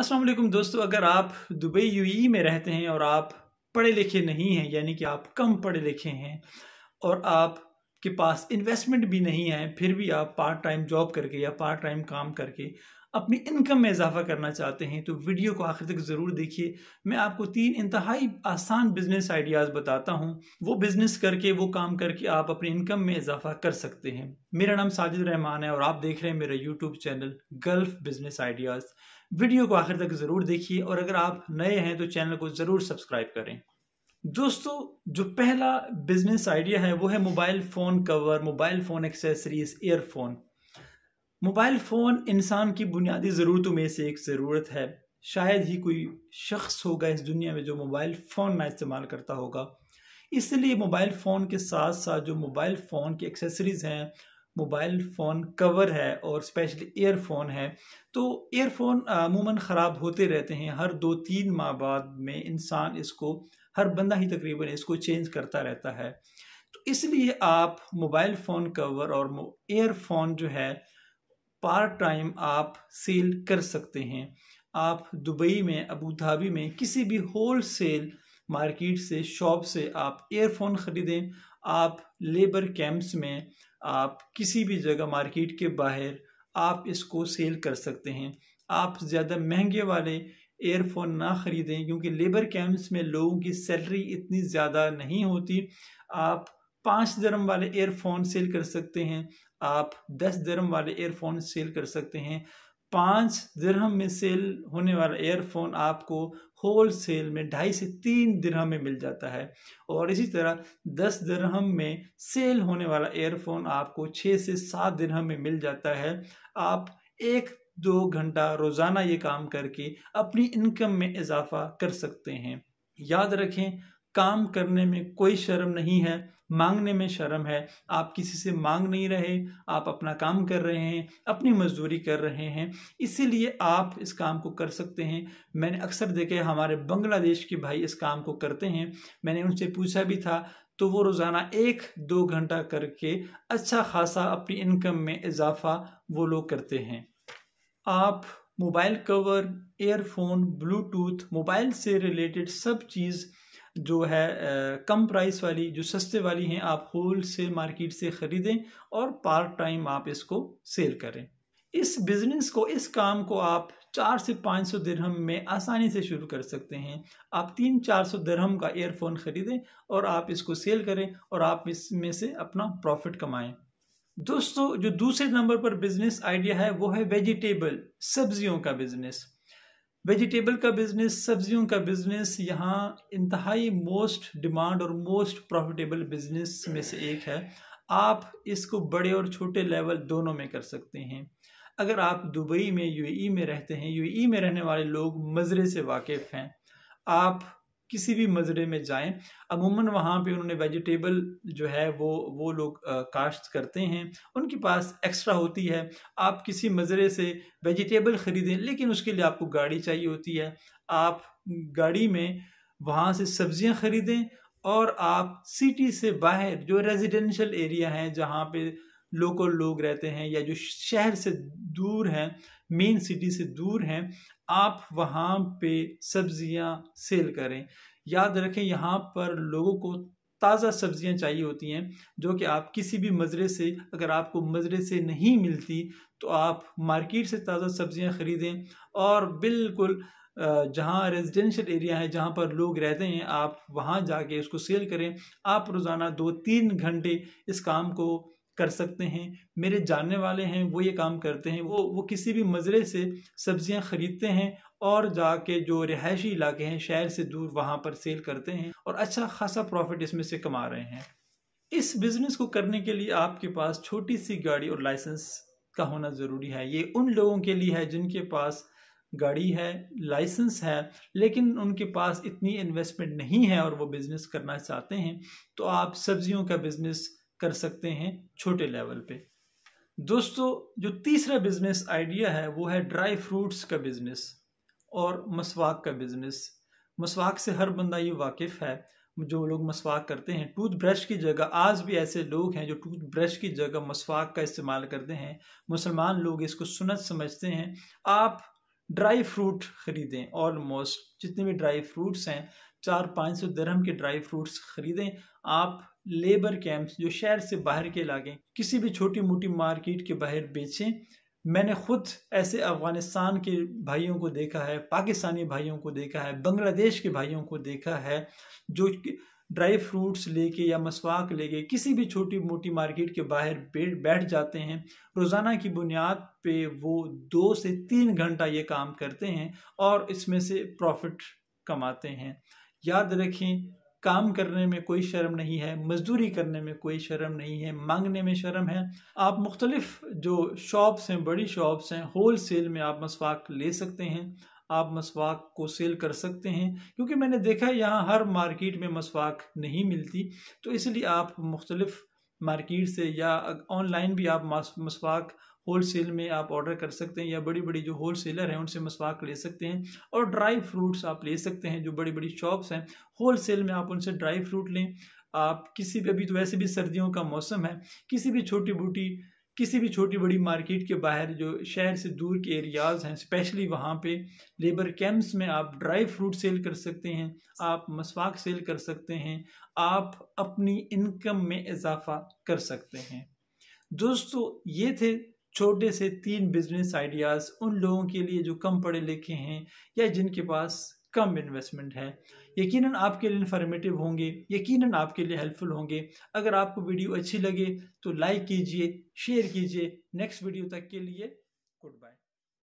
असलम दोस्तों अगर आप दुबई यूएई में रहते हैं और आप पढ़े लिखे नहीं हैं यानी कि आप कम पढ़े लिखे हैं और आप के पास इन्वेस्टमेंट भी नहीं है फिर भी आप पार्ट टाइम जॉब करके या पार्ट टाइम काम करके अपनी इनकम में इजाफा करना चाहते हैं तो वीडियो को आखिर तक ज़रूर देखिए मैं आपको तीन इंतहाई आसान बिजनेस आइडियाज़ बताता हूँ वो बिज़नेस करके वो काम करके आप अपनी इनकम में इजाफा कर सकते हैं मेरा नाम साजिद रहमान है और आप देख रहे हैं मेरा YouTube channel Gulf Business Ideas video को आखिर तक ज़रूर देखिए और अगर आप नए हैं तो चैनल को ज़रूर सब्सक्राइब करें दोस्तों जो पहला बिजनेस आइडिया है वो है mobile phone cover mobile phone accessories earphone mobile phone इंसान की बुनियादी ज़रूरतों में से एक ज़रूरत है शायद ही कोई शख्स होगा इस दुनिया में जो मोबाइल फ़ोन ना इस्तेमाल करता होगा इसलिए मोबाइल फ़ोन के साथ साथ जो मोबाइल फ़ोन की एक्सेसरीज़ हैं मोबाइल फ़ोन कवर है और स्पेशली ईयरफोन है तो ईयरफोन अमूमन ख़राब होते रहते हैं हर दो तीन माह बाद में इंसान इसको हर बंदा ही तकरीबन इसको चेंज करता रहता है तो इसलिए आप मोबाइल फ़ोन कवर और ईयरफोन जो है पार्ट टाइम आप सेल कर सकते हैं आप दुबई में अबू धाबी में किसी भी होल सेल मार्किट से शॉप से आप एयरफोन ख़रीदें आप लेबर कैंप्स में आप किसी भी जगह मार्केट के बाहर आप इसको सेल कर सकते हैं आप ज़्यादा महंगे वाले एयरफोन ना ख़रीदें क्योंकि लेबर कैंप्स में लोगों की सैलरी इतनी ज़्यादा नहीं होती आप पाँच धर्म वाले एयरफोन सेल कर सकते हैं आप दस धर्म वाले एयरफोन सेल कर सकते हैं पाँच दिरहम में सेल होने वाला एयरफोन आपको होल सेल में ढाई से तीन दिरहम में मिल जाता है और इसी तरह दस दिरहम में सेल होने वाला एयरफोन आपको छः से सात दिरहम में मिल जाता है आप एक दो घंटा रोज़ाना ये काम करके अपनी इनकम में इजाफा कर सकते हैं याद रखें काम करने में कोई शर्म नहीं है मांगने में शर्म है आप किसी से मांग नहीं रहे आप अपना काम कर रहे हैं अपनी मजदूरी कर रहे हैं इसीलिए आप इस काम को कर सकते हैं मैंने अक्सर देखे हमारे बांग्लादेश के भाई इस काम को करते हैं मैंने उनसे पूछा भी था तो वो रोज़ाना एक दो घंटा करके अच्छा खासा अपनी इनकम में इजाफा वो लोग करते हैं आप mobile cover earphone bluetooth mobile से रिलेटेड सब चीज़ जो है कम प्राइस वाली जो सस्ते वाली हैं आप होल सेल मार्केट से ख़रीदें और पार्ट टाइम आप इसको सेल करें इस बिज़नेस को इस काम को आप चार से पाँच सौ दरहम में आसानी से शुरू कर सकते हैं आप तीन चार सौ दरहम का एयरफोन ख़रीदें और आप इसको सेल करें और आप इसमें से अपना प्रॉफिट कमाएं दोस्तों जो दूसरे नंबर पर बिज़नेस आइडिया है वो है वेजिटेबल सब्जियों का बिज़नेस वेजिटेबल का बिज़नेस सब्जियों का बिज़नेस यहाँ इंतहाई मोस्ट डिमांड और मोस्ट प्रॉफिटेबल बिज़नेस में से एक है आप इसको बड़े और छोटे लेवल दोनों में कर सकते हैं अगर आप दुबई में यूएई e में रहते हैं यूएई e में रहने वाले लोग मज़रे से वाकिफ़ हैं आप किसी भी मज़रे में जाएं अमूमन वहाँ पे उन्होंने वेजिटेबल जो है वो वो लोग काश्त करते हैं उनके पास एक्स्ट्रा होती है आप किसी मज़रे से वेजिटेबल ख़रीदें लेकिन उसके लिए आपको गाड़ी चाहिए होती है आप गाड़ी में वहाँ से सब्ज़ियाँ ख़रीदें और आप सिटी से बाहर जो रेजिडेंशल एरिया हैं जहाँ पे लोकल लोग रहते हैं या जो शहर से दूर हैं मेन सिटी से दूर हैं आप वहाँ पे सब्जियाँ सेल करें याद रखें यहाँ पर लोगों को ताज़ा सब्ज़ियाँ चाहिए होती हैं जो कि आप किसी भी मज़रे से अगर आपको मज़रे से नहीं मिलती तो आप मार्केट से ताज़ा सब्ज़ियाँ ख़रीदें और बिल्कुल जहाँ रेजिडेंशियल एरिया है जहाँ पर लोग रहते हैं आप वहाँ जाके उसको सेल करें आप रोज़ाना दो तीन घंटे इस काम को कर सकते हैं मेरे जानने वाले हैं वो ये काम करते हैं वो वो किसी भी मज़रे से सब्जियां ख़रीदते हैं और जाके जो रिहायशी इलाके हैं शहर से दूर वहाँ पर सेल करते हैं और अच्छा खासा प्रॉफिट इसमें से कमा रहे हैं इस बिज़नेस को करने के लिए आपके पास छोटी सी गाड़ी और लाइसेंस का होना ज़रूरी है ये उन लोगों के लिए है जिनके पास गाड़ी है लाइसेंस है लेकिन उनके पास इतनी इन्वेस्टमेंट नहीं है और वो बिज़नेस करना चाहते हैं तो आप सब्जियों का बिज़नेस कर सकते हैं छोटे लेवल पे दोस्तों जो तीसरा बिजनेस आइडिया है वो है ड्राई फ्रूट्स का बिजनेस और मसवाक का बिजनेस मसवाक से हर बंदा ये वाकिफ़ है जो लोग मसवाक करते हैं टूथब्रश की जगह आज भी ऐसे लोग हैं जो टूथब्रश की जगह मसवाक का इस्तेमाल करते हैं मुसलमान लोग इसको सुनत समझते हैं आप ड्राई फ्रूट ख़रीदें ऑलमोस्ट जितने भी ड्राई फ्रूट्स हैं चार पाँच सौ दरहम के ड्राई फ्रूट्स ख़रीदें आप लेबर कैंप्स जो शहर से बाहर के लागे किसी भी छोटी मोटी मार्केट के बाहर बेचें मैंने खुद ऐसे अफ़गानिस्तान के भाइयों को देखा है पाकिस्तानी भाइयों को देखा है बांग्लादेश के भाइयों को देखा है जो ड्राई फ्रूट्स लेके या मसवाक लेके किसी भी छोटी मोटी मार्केट के बाहर बैठ जाते हैं रोज़ाना की बुनियाद पे वो दो से तीन घंटा ये काम करते हैं और इसमें से प्रॉफिट कमाते हैं याद रखें काम करने में कोई शर्म नहीं है मजदूरी करने में कोई शर्म नहीं है मांगने में शर्म है आप मुख्तलिफ जो शॉप्स हैं बड़ी शॉप्स हैं होल सेल में आप मसवाक ले सकते हैं आप मसवाक को सेल कर सकते हैं क्योंकि मैंने देखा है यहाँ हर मार्केट में मसवाक नहीं मिलती तो इसलिए आप मुख्तलिफ मार्केट से या ऑनलाइन भी आप मसवाक होल सेल में आप ऑर्डर कर सकते हैं या बड़ी बड़ी जो होल सेलर हैं उनसे मसवाक ले सकते हैं और ड्राई फ्रूट्स आप ले सकते हैं जो बड़ी बड़ी शॉप्स हैं होल सेल में आप उनसे ड्राई फ्रूट लें आप किसी भी अभी तो वैसे भी सर्दियों का मौसम है किसी भी छोटी बूटी किसी भी छोटी बड़ी मार्केट के बाहर जो शहर से दूर के एरियाज़ हैं स्पेशली वहाँ पे लेबर कैंप्स में आप ड्राई फ्रूट सेल कर सकते हैं आप मसवाक सेल कर सकते हैं आप अपनी इनकम में इजाफा कर सकते हैं दोस्तों ये थे छोटे से तीन बिजनेस आइडियाज़ उन लोगों के लिए जो कम पढ़े लिखे हैं या जिनके पास कम इन्वेस्टमेंट है यकीनन आपके लिए इन्फॉर्मेटिव होंगे यकीनन आपके लिए हेल्पफुल होंगे अगर आपको वीडियो अच्छी लगे तो लाइक कीजिए शेयर कीजिए नेक्स्ट वीडियो तक के लिए गुड बाय